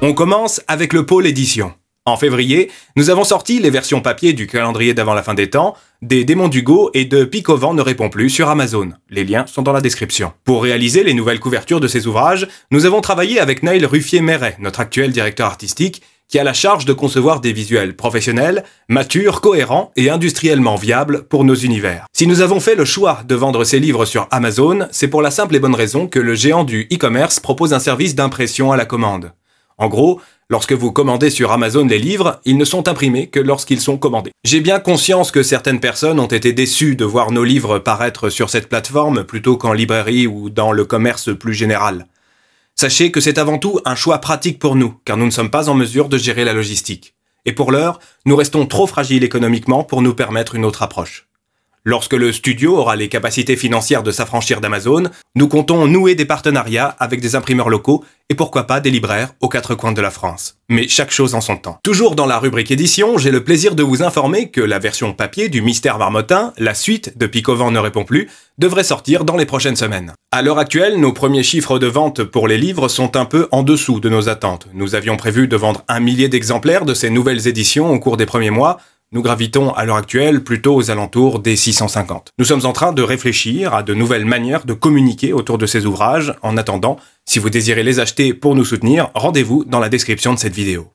On commence avec le pôle édition. En février, nous avons sorti les versions papier du calendrier d'avant la fin des temps, des démons d'Hugo et de Picovant ne répond plus sur Amazon. Les liens sont dans la description. Pour réaliser les nouvelles couvertures de ces ouvrages, nous avons travaillé avec Nail ruffier meret notre actuel directeur artistique, qui a la charge de concevoir des visuels professionnels, matures, cohérents et industriellement viables pour nos univers. Si nous avons fait le choix de vendre ces livres sur Amazon, c'est pour la simple et bonne raison que le géant du e-commerce propose un service d'impression à la commande. En gros, Lorsque vous commandez sur Amazon les livres, ils ne sont imprimés que lorsqu'ils sont commandés. J'ai bien conscience que certaines personnes ont été déçues de voir nos livres paraître sur cette plateforme plutôt qu'en librairie ou dans le commerce plus général. Sachez que c'est avant tout un choix pratique pour nous, car nous ne sommes pas en mesure de gérer la logistique. Et pour l'heure, nous restons trop fragiles économiquement pour nous permettre une autre approche. Lorsque le studio aura les capacités financières de s'affranchir d'Amazon, nous comptons nouer des partenariats avec des imprimeurs locaux et pourquoi pas des libraires aux quatre coins de la France. Mais chaque chose en son temps. Toujours dans la rubrique édition, j'ai le plaisir de vous informer que la version papier du Mystère Marmotin, la suite de Picovent ne répond plus, devrait sortir dans les prochaines semaines. À l'heure actuelle, nos premiers chiffres de vente pour les livres sont un peu en dessous de nos attentes. Nous avions prévu de vendre un millier d'exemplaires de ces nouvelles éditions au cours des premiers mois, nous gravitons à l'heure actuelle plutôt aux alentours des 650. Nous sommes en train de réfléchir à de nouvelles manières de communiquer autour de ces ouvrages. En attendant, si vous désirez les acheter pour nous soutenir, rendez-vous dans la description de cette vidéo.